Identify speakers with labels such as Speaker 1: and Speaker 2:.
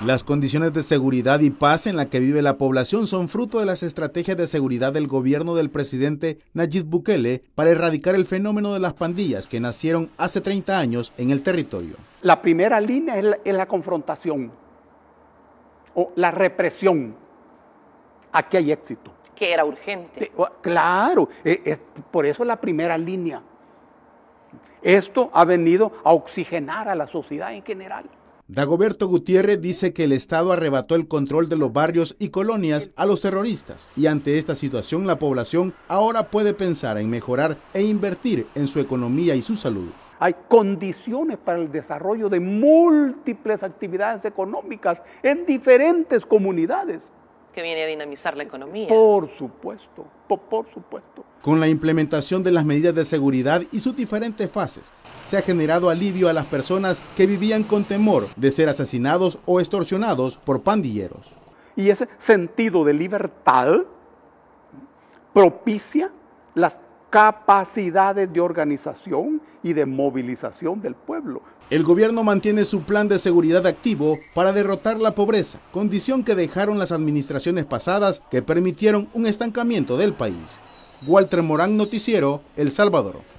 Speaker 1: Las condiciones de seguridad y paz en la que vive la población son fruto de las estrategias de seguridad del gobierno del presidente Nayib Bukele para erradicar el fenómeno de las pandillas que nacieron
Speaker 2: hace 30 años en el territorio. La primera línea es la, confrontación o la represión. Aquí hay éxito. Que era urgente. Claro, e, e, por eso es la primera línea. Esto ha venido a oxigenar a la sociedad en general.
Speaker 1: Dagoberto Gutiérrez dice que el Estado arrebató el control de los barrios y colonias a los terroristas y ante esta situación la población ahora puede pensar en mejorar e invertir en su economía y su salud.
Speaker 2: Hay condiciones para el desarrollo de múltiples actividades económicas en diferentes comunidades que viene a dinamizar la economía. Por supuesto, por,
Speaker 1: supuesto. Con la implementación de las medidas de seguridad y sus diferentes fases, se ha generado alivio a las personas que vivían con temor de ser asesinados o extorsionados
Speaker 2: por pandilleros. Y ese sentido de libertad propicia las capacidades de organización y de movilización del pueblo. El gobierno mantiene su plan de seguridad activo para derrotar
Speaker 1: la pobreza, condición que dejaron las administraciones pasadas que permitieron un estancamiento del país. Walter Morán Noticiero, El Salvador.